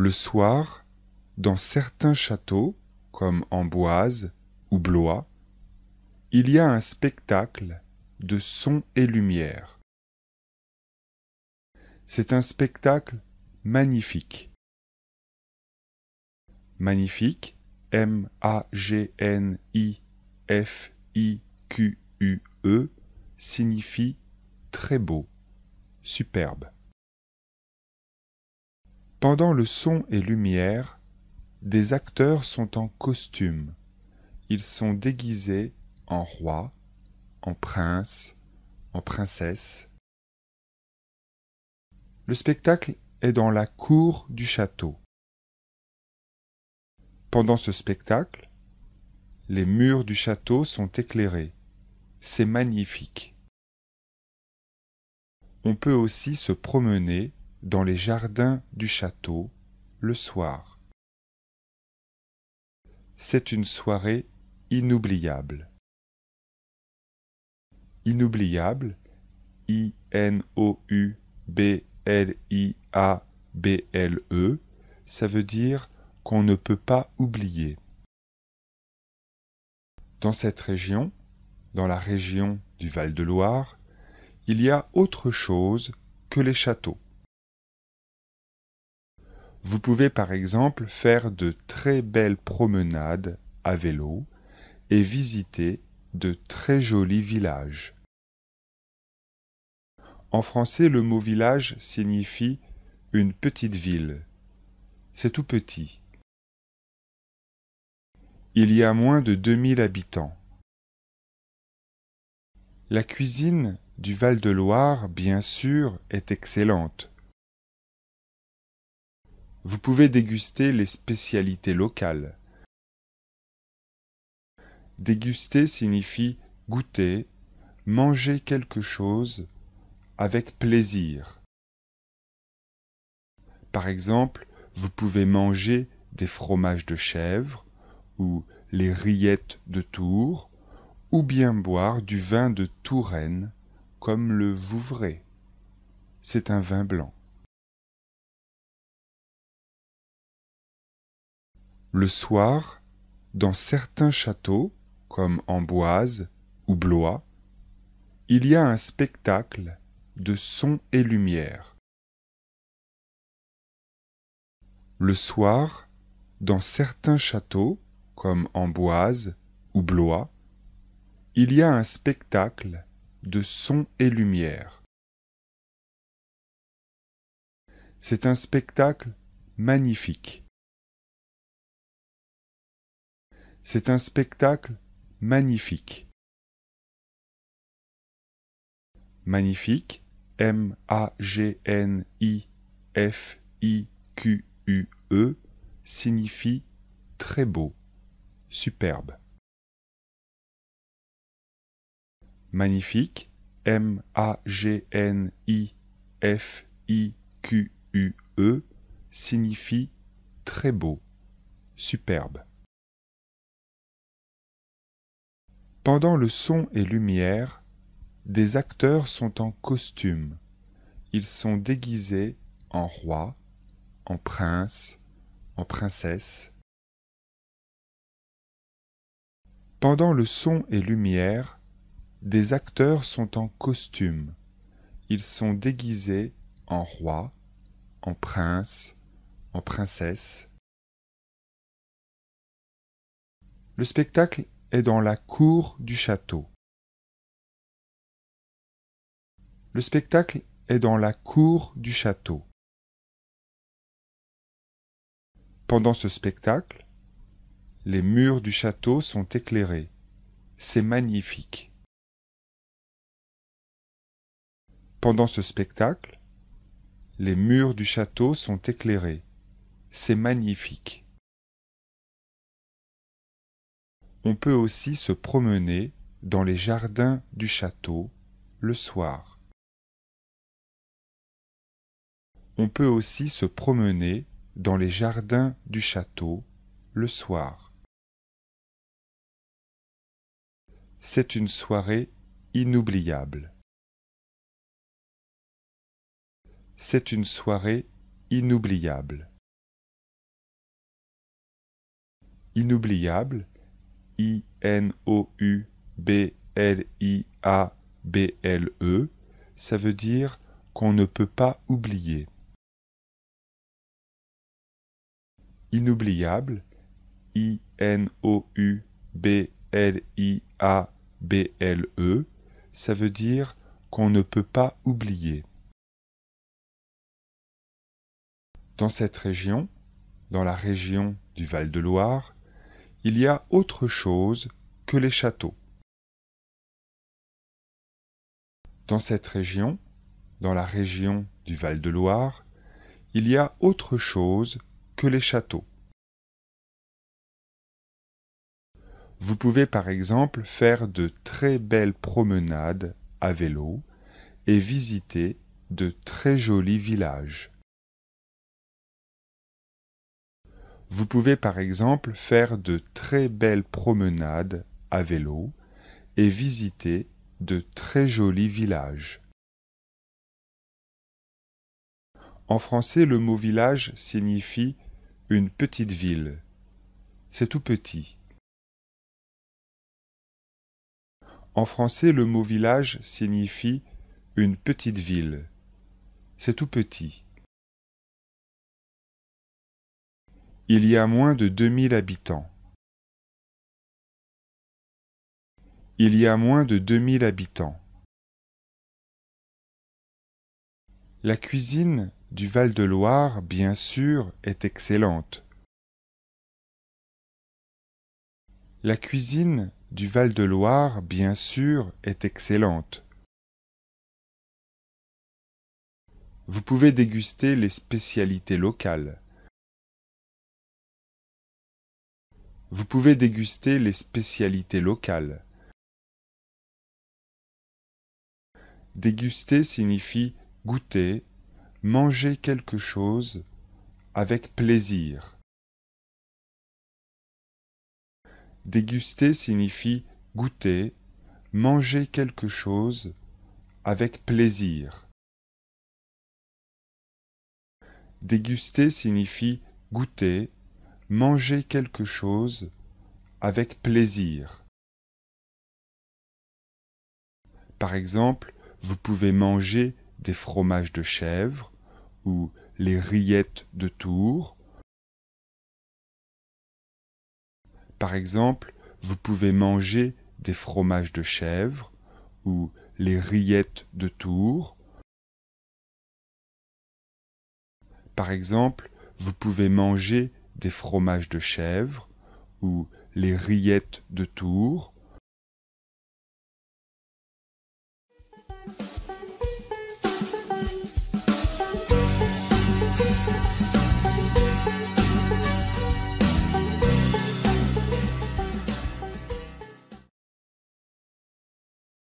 Le soir, dans certains châteaux, comme Amboise ou Blois, il y a un spectacle de son et lumière. C'est un spectacle magnifique. Magnifique, M-A-G-N-I-F-I-Q-U-E, signifie très beau, superbe. Pendant le son et lumière, des acteurs sont en costume. Ils sont déguisés en roi, en prince, en princesse. Le spectacle est dans la cour du château. Pendant ce spectacle, les murs du château sont éclairés. C'est magnifique. On peut aussi se promener dans les jardins du château, le soir. C'est une soirée inoubliable. Inoubliable, I-N-O-U-B-L-I-A-B-L-E, ça veut dire qu'on ne peut pas oublier. Dans cette région, dans la région du Val-de-Loire, il y a autre chose que les châteaux. Vous pouvez par exemple faire de très belles promenades à vélo et visiter de très jolis villages. En français, le mot village signifie une petite ville. C'est tout petit. Il y a moins de 2000 habitants. La cuisine du Val-de-Loire, bien sûr, est excellente. Vous pouvez déguster les spécialités locales. Déguster signifie goûter, manger quelque chose avec plaisir. Par exemple, vous pouvez manger des fromages de chèvre ou les rillettes de Tours, ou bien boire du vin de Touraine comme le Vouvray. C'est un vin blanc. Le soir, dans certains châteaux, comme Amboise ou Blois, il y a un spectacle de son et lumière. Le soir, dans certains châteaux, comme Amboise ou Blois, il y a un spectacle de son et lumière. C'est un spectacle magnifique. C'est un spectacle magnifique. Magnifique, M-A-G-N-I-F-I-Q-U-E, signifie très beau, superbe. Magnifique, M-A-G-N-I-F-I-Q-U-E, signifie très beau, superbe. Pendant le son et lumière, des acteurs sont en costume. Ils sont déguisés en roi, en prince, en princesse. Pendant le son et lumière, des acteurs sont en costume. Ils sont déguisés en roi, en prince, en princesse. Le spectacle est dans la cour du château. Le spectacle est dans la cour du château. Pendant ce spectacle, les murs du château sont éclairés. C'est magnifique. Pendant ce spectacle, les murs du château sont éclairés. C'est magnifique. On peut aussi se promener dans les jardins du château le soir. On peut aussi se promener dans les jardins du château le soir. C'est une soirée inoubliable. C'est une soirée inoubliable. Inoubliable, I N O U B L I A B L E, ça veut dire qu'on ne peut pas oublier. Inoubliable, I N O U B L I A B L E, ça veut dire qu'on ne peut pas oublier. Dans cette région, dans la région du Val-de-Loire, il y a autre chose que les châteaux. Dans cette région, dans la région du Val-de-Loire, il y a autre chose que les châteaux. Vous pouvez par exemple faire de très belles promenades à vélo et visiter de très jolis villages. Vous pouvez par exemple faire de très belles promenades à vélo et visiter de très jolis villages. En français, le mot village signifie une petite ville. C'est tout petit. En français, le mot village signifie une petite ville. C'est tout petit. Il y a moins de deux mille habitants. Il y a moins de 2000 habitants. La cuisine du Val-de-Loire, bien sûr, est excellente. La cuisine du Val-de-Loire, bien sûr, est excellente. Vous pouvez déguster les spécialités locales. Vous pouvez déguster les spécialités locales. Déguster signifie goûter, manger quelque chose avec plaisir. Déguster signifie goûter, manger quelque chose avec plaisir. Déguster signifie goûter, manger quelque chose avec plaisir. Par exemple, vous pouvez manger des fromages de chèvre ou les rillettes de tour. Par exemple, vous pouvez manger des fromages de chèvre ou les rillettes de tour. Par exemple, vous pouvez manger des fromages de chèvre ou les rillettes de Tours